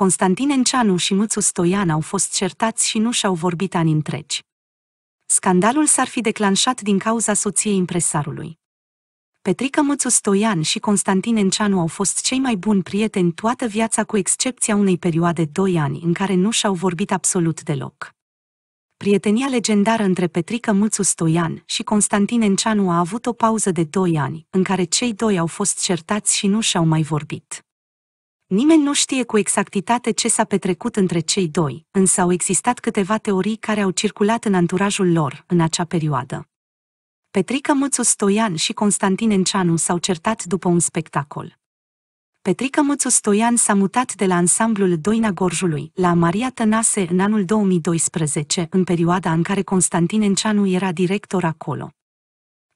Constantin Enceanu și Mâțu Stoian au fost certați și nu și-au vorbit ani întregi. Scandalul s-ar fi declanșat din cauza soției impresarului. Petrica Mățu Stoian și Constantin Enceanu au fost cei mai buni prieteni toată viața cu excepția unei perioade doi ani în care nu și-au vorbit absolut deloc. Prietenia legendară între Petrica Mățu Stoian și Constantin Enceanu a avut o pauză de doi ani, în care cei doi au fost certați și nu și-au mai vorbit. Nimeni nu știe cu exactitate ce s-a petrecut între cei doi, însă au existat câteva teorii care au circulat în anturajul lor în acea perioadă. Petrica Mățu Stoian și Constantin Enceanu s-au certat după un spectacol. Petrica Mățu Stoian s-a mutat de la ansamblul Doina Gorjului la Maria Tănase în anul 2012, în perioada în care Constantin Enceanu era director acolo.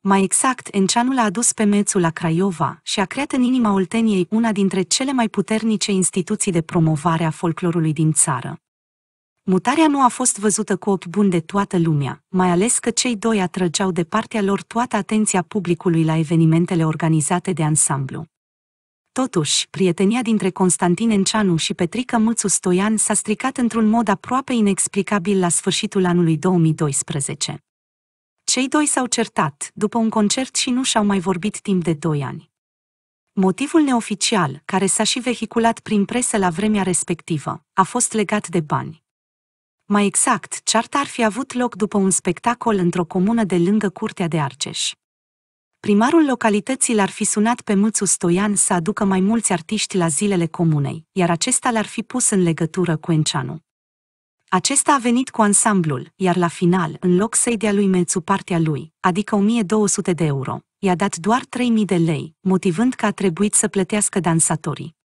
Mai exact, Enceanul a adus pe Mețu la Craiova și a creat în inima Olteniei una dintre cele mai puternice instituții de promovare a folclorului din țară. Mutarea nu a fost văzută cu ochi buni de toată lumea, mai ales că cei doi atrăgeau de partea lor toată atenția publicului la evenimentele organizate de ansamblu. Totuși, prietenia dintre Constantin Enceanu și Petrica Mulțu Stoian s-a stricat într-un mod aproape inexplicabil la sfârșitul anului 2012. Cei doi s-au certat după un concert și nu și-au mai vorbit timp de doi ani. Motivul neoficial, care s-a și vehiculat prin presă la vremea respectivă, a fost legat de bani. Mai exact, cearta ar fi avut loc după un spectacol într-o comună de lângă Curtea de Arceș. Primarul localității l-ar fi sunat pe Mâțu Stoian să aducă mai mulți artiști la zilele comunei, iar acesta l-ar fi pus în legătură cu Enceanu. Acesta a venit cu ansamblul, iar la final, în loc să-i dea lui Mețu partea lui, adică 1200 de euro, i-a dat doar 3000 de lei, motivând că a trebuit să plătească dansatorii.